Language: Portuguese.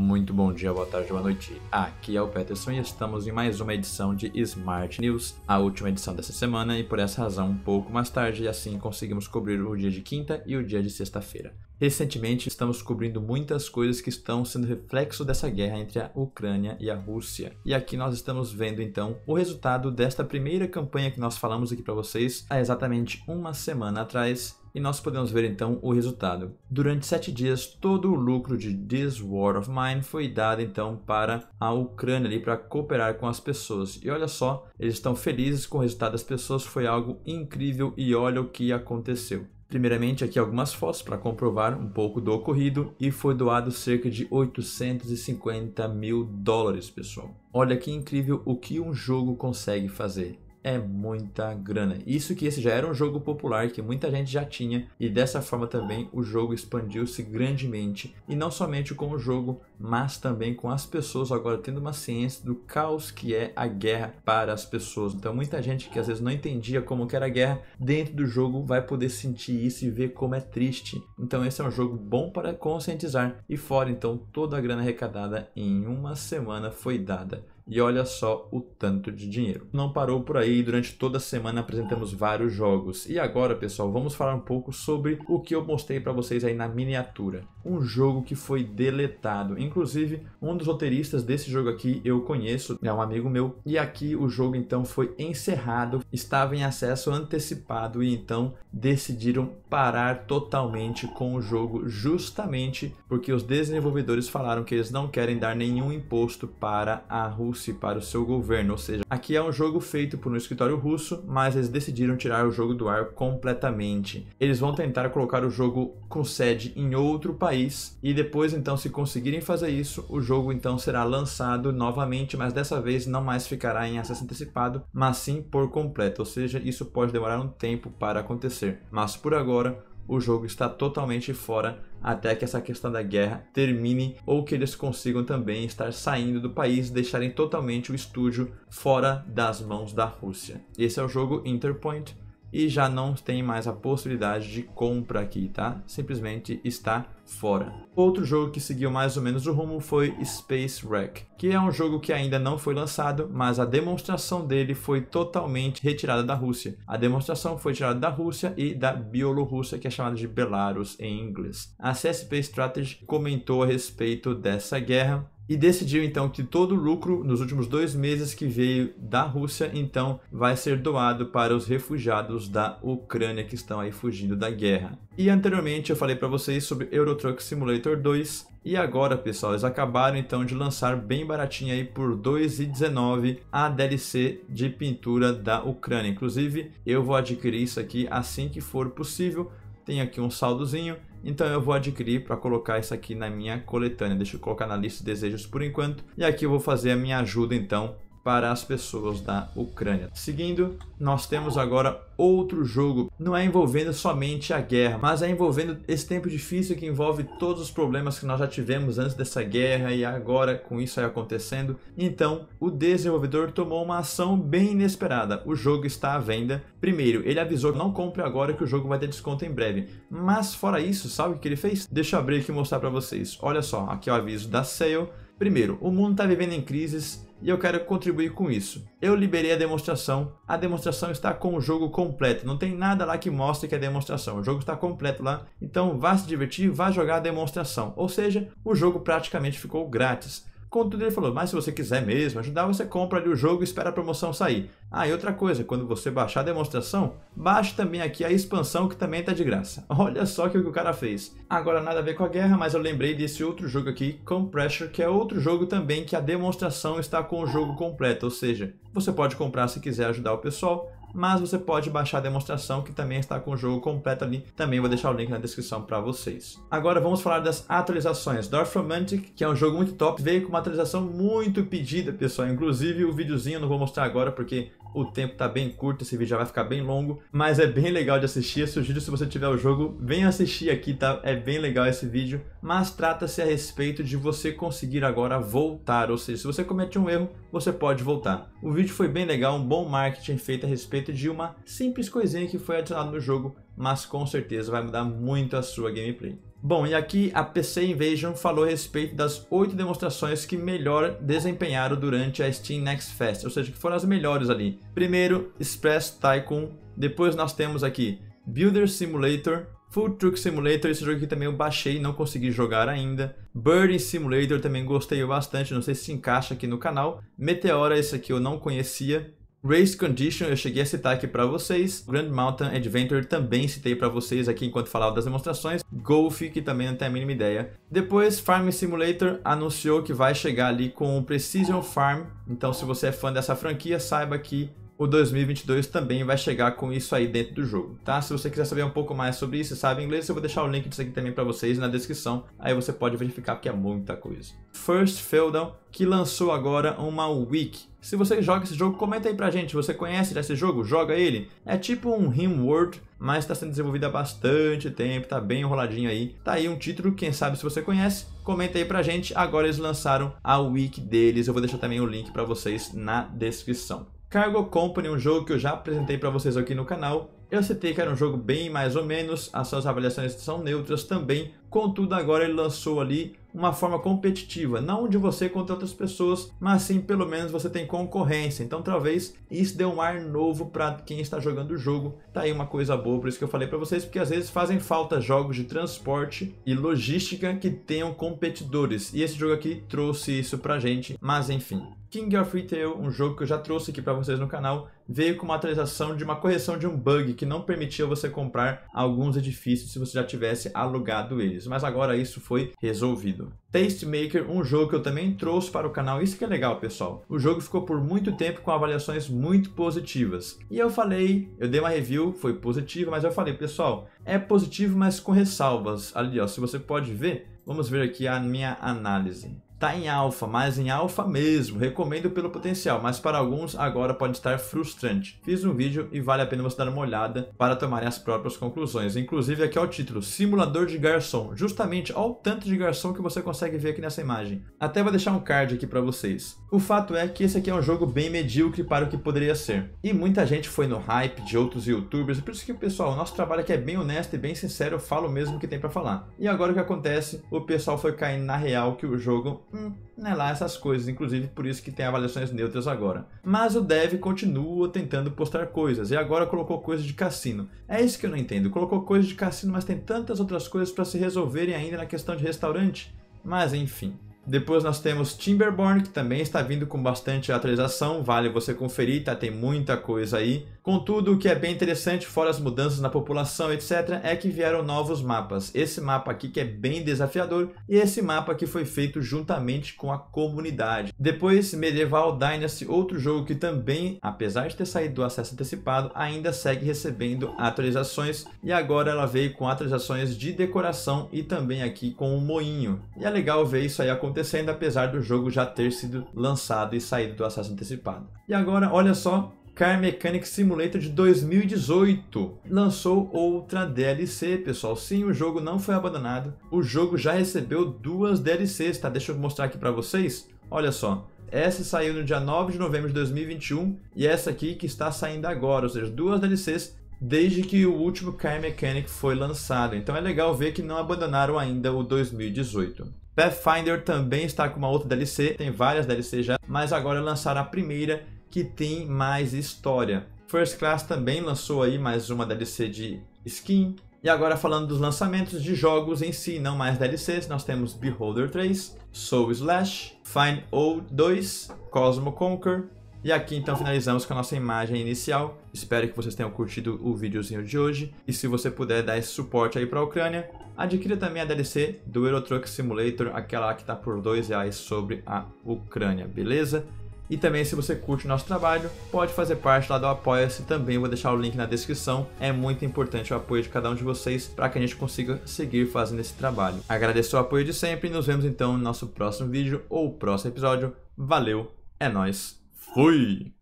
Muito bom dia, boa tarde, boa noite. Aqui é o Peterson e estamos em mais uma edição de Smart News, a última edição dessa semana e por essa razão um pouco mais tarde, e assim conseguimos cobrir o dia de quinta e o dia de sexta-feira. Recentemente, estamos cobrindo muitas coisas que estão sendo reflexo dessa guerra entre a Ucrânia e a Rússia. E aqui nós estamos vendo então o resultado desta primeira campanha que nós falamos aqui para vocês há exatamente uma semana atrás, e nós podemos ver então o resultado. Durante sete dias, todo o lucro de This War of Mine foi dado então para a Ucrânia ali para cooperar com as pessoas. E olha só, eles estão felizes com o resultado das pessoas, foi algo incrível e olha o que aconteceu. Primeiramente, aqui algumas fotos para comprovar um pouco do ocorrido e foi doado cerca de 850 mil dólares, pessoal. Olha que incrível o que um jogo consegue fazer é muita grana. Isso que esse já era um jogo popular que muita gente já tinha e dessa forma também o jogo expandiu-se grandemente e não somente com o jogo, mas também com as pessoas agora tendo uma ciência do caos que é a guerra para as pessoas. Então muita gente que às vezes não entendia como que era a guerra dentro do jogo vai poder sentir isso e ver como é triste. Então esse é um jogo bom para conscientizar e fora então toda a grana arrecadada em uma semana foi dada. E olha só o tanto de dinheiro. Não parou por aí, durante toda a semana apresentamos vários jogos. E agora, pessoal, vamos falar um pouco sobre o que eu mostrei para vocês aí na miniatura. Um jogo que foi deletado. Inclusive, um dos roteiristas desse jogo aqui eu conheço, é um amigo meu. E aqui o jogo então foi encerrado, estava em acesso antecipado e então decidiram parar totalmente com o jogo justamente porque os desenvolvedores falaram que eles não querem dar nenhum imposto para a Rússia para o seu governo, ou seja, aqui é um jogo feito por um escritório russo, mas eles decidiram tirar o jogo do ar completamente. Eles vão tentar colocar o jogo com sede em outro país e depois então se conseguirem fazer isso, o jogo então será lançado novamente, mas dessa vez não mais ficará em acesso antecipado, mas sim por completo, ou seja, isso pode demorar um tempo para acontecer. Mas por agora, o jogo está totalmente fora até que essa questão da guerra termine ou que eles consigam também estar saindo do país, deixarem totalmente o estúdio fora das mãos da Rússia. Esse é o jogo Interpoint e já não tem mais a possibilidade de compra aqui, tá? Simplesmente está fora. Outro jogo que seguiu mais ou menos o rumo foi Space Wreck, que é um jogo que ainda não foi lançado, mas a demonstração dele foi totalmente retirada da Rússia. A demonstração foi tirada da Rússia e da Bielorrússia, que é chamada de Belarus em inglês. A CSP Strategy comentou a respeito dessa guerra e decidiu então que todo o lucro nos últimos dois meses que veio da Rússia então vai ser doado para os refugiados da Ucrânia que estão aí fugindo da guerra. E anteriormente eu falei para vocês sobre Euro Truck Simulator 2 e agora pessoal eles acabaram então de lançar bem baratinho aí por 2,19 a DLC de pintura da Ucrânia. Inclusive eu vou adquirir isso aqui assim que for possível. Tem aqui um saldozinho então eu vou adquirir para colocar isso aqui na minha coletânea. Deixa eu colocar na lista de desejos por enquanto. E aqui eu vou fazer a minha ajuda então para as pessoas da Ucrânia. Seguindo, nós temos agora outro jogo. Não é envolvendo somente a guerra, mas é envolvendo esse tempo difícil que envolve todos os problemas que nós já tivemos antes dessa guerra e agora com isso aí acontecendo. Então, o desenvolvedor tomou uma ação bem inesperada. O jogo está à venda. Primeiro, ele avisou que não compre agora que o jogo vai ter desconto em breve. Mas fora isso, sabe o que ele fez? Deixa eu abrir aqui e mostrar para vocês. Olha só, aqui é o aviso da sale. Primeiro, o mundo está vivendo em crises e eu quero contribuir com isso. Eu liberei a demonstração, a demonstração está com o jogo completo, não tem nada lá que mostre que é demonstração, o jogo está completo lá, então vá se divertir, vá jogar a demonstração, ou seja, o jogo praticamente ficou grátis. Contudo, ele falou, mas se você quiser mesmo ajudar, você compra ali o jogo e espera a promoção sair. Ah, e outra coisa, quando você baixar a demonstração, baixe também aqui a expansão que também está de graça. Olha só que o que o cara fez. Agora nada a ver com a guerra, mas eu lembrei desse outro jogo aqui, Compressor, que é outro jogo também que a demonstração está com o jogo completo, ou seja, você pode comprar se quiser ajudar o pessoal, mas você pode baixar a demonstração que também está com o jogo completo ali. Também vou deixar o link na descrição para vocês. Agora vamos falar das atualizações. Dwarf Romantic, que é um jogo muito top, veio com uma atualização muito pedida, pessoal. Inclusive o videozinho eu não vou mostrar agora porque o tempo tá bem curto, esse vídeo já vai ficar bem longo, mas é bem legal de assistir. Eu sugiro se você tiver o jogo, venha assistir aqui, tá? É bem legal esse vídeo, mas trata-se a respeito de você conseguir agora voltar, ou seja, se você comete um erro, você pode voltar. O vídeo foi bem legal, um bom marketing feito a respeito de uma simples coisinha que foi adicionada no jogo, mas com certeza vai mudar muito a sua gameplay. Bom, e aqui a PC Invasion falou a respeito das oito demonstrações que melhor desempenharam durante a Steam Next Fest, ou seja, que foram as melhores ali. Primeiro, Express Tycoon, depois nós temos aqui Builder Simulator, Full Truck Simulator, esse jogo aqui também eu baixei, não consegui jogar ainda. Bird Simulator também gostei bastante, não sei se encaixa aqui no canal. Meteora, esse aqui eu não conhecia. Race Condition eu cheguei a citar aqui para vocês, Grand Mountain Adventure também citei para vocês aqui enquanto falava das demonstrações, Golf que também não tem a mínima ideia. Depois Farm Simulator anunciou que vai chegar ali com o Precision Farm, então se você é fã dessa franquia, saiba que o 2022 também vai chegar com isso aí dentro do jogo, tá? Se você quiser saber um pouco mais sobre isso, sabe inglês, eu vou deixar o link disso aqui também para vocês na descrição, aí você pode verificar que é muita coisa. First Feudal, que lançou agora uma Wiki. Se você joga esse jogo, comenta aí pra gente, você conhece esse jogo? Joga ele? É tipo um Rimworld, mas está sendo desenvolvido há bastante tempo, tá bem enroladinho aí. Tá aí um título, quem sabe se você conhece, comenta aí pra gente. Agora eles lançaram a Wiki deles, eu vou deixar também o link para vocês na descrição. Cargo Company, um jogo que eu já apresentei para vocês aqui no canal. Eu citei que era um jogo bem mais ou menos, as suas avaliações são neutras também, contudo agora ele lançou ali uma forma competitiva, não de você contra outras pessoas, mas sim pelo menos você tem concorrência, então talvez isso dê um ar novo para quem está jogando o jogo, tá aí uma coisa boa, por isso que eu falei para vocês, porque às vezes fazem falta jogos de transporte e logística que tenham competidores, e esse jogo aqui trouxe isso pra gente, mas enfim. King of Retail, um jogo que eu já trouxe aqui para vocês no canal, veio com uma atualização de uma correção de um bug que não permitia você comprar alguns edifícios se você já tivesse alugado eles, mas agora isso foi resolvido. Tastemaker, um jogo que eu também trouxe para o canal, isso que é legal pessoal. O jogo ficou por muito tempo com avaliações muito positivas. E eu falei, eu dei uma review, foi positiva, mas eu falei, pessoal, é positivo, mas com ressalvas. Ali ó, se você pode ver, vamos ver aqui a minha análise. Tá em alfa, mas em alfa mesmo. Recomendo pelo potencial, mas para alguns agora pode estar frustrante. Fiz um vídeo e vale a pena você dar uma olhada para tomarem as próprias conclusões. Inclusive aqui é o título, simulador de garçom. Justamente ao tanto de garçom que você consegue ver aqui nessa imagem. Até vou deixar um card aqui para vocês. O fato é que esse aqui é um jogo bem medíocre para o que poderia ser. E muita gente foi no hype de outros youtubers, por isso que pessoal, o nosso trabalho aqui é bem honesto e bem sincero, eu falo mesmo o que tem para falar. E agora o que acontece? O pessoal foi caindo na real que o jogo hum, não é lá essas coisas, inclusive por isso que tem avaliações neutras agora. Mas o dev continua tentando postar coisas e agora colocou coisas de cassino. É isso que eu não entendo. Colocou coisas de cassino, mas tem tantas outras coisas para se resolverem ainda na questão de restaurante. Mas enfim. Depois nós temos Timberborn, que também está vindo com bastante atualização, vale você conferir, tá? Tem muita coisa aí. Contudo, o que é bem interessante, fora as mudanças na população, etc., é que vieram novos mapas. Esse mapa aqui que é bem desafiador e esse mapa que foi feito juntamente com a comunidade. Depois, Medieval Dynasty, outro jogo que também, apesar de ter saído do acesso antecipado, ainda segue recebendo atualizações e agora ela veio com atualizações de decoração e também aqui com o um moinho. E é legal ver isso aí acontecer acontecendo, apesar do jogo já ter sido lançado e saído do acesso antecipado. E agora, olha só, Car Mechanic Simulator de 2018 lançou outra DLC, pessoal. Sim, o jogo não foi abandonado. O jogo já recebeu duas DLCs, tá? Deixa eu mostrar aqui para vocês. Olha só. Essa saiu no dia 9 de novembro de 2021 e essa aqui que está saindo agora, ou seja, duas DLCs desde que o último Car Mechanic foi lançado. Então é legal ver que não abandonaram ainda o 2018. Pathfinder também está com uma outra DLC, tem várias DLC já, mas agora lançaram a primeira que tem mais história. First Class também lançou aí mais uma DLC de skin. E agora falando dos lançamentos de jogos em si, não mais DLCs, nós temos Beholder 3, Soul Slash, Fine Old 2, Cosmo Conquer. E aqui então finalizamos com a nossa imagem inicial. Espero que vocês tenham curtido o videozinho de hoje. E se você puder dar esse suporte aí para a Ucrânia, Adquira também a DLC do Euro Truck Simulator, aquela que está por R$ reais sobre a Ucrânia, beleza? E também se você curte o nosso trabalho, pode fazer parte lá do Apoia-se também, vou deixar o link na descrição. É muito importante o apoio de cada um de vocês para que a gente consiga seguir fazendo esse trabalho. Agradeço o apoio de sempre e nos vemos então no nosso próximo vídeo ou próximo episódio. Valeu, é nós. Fui!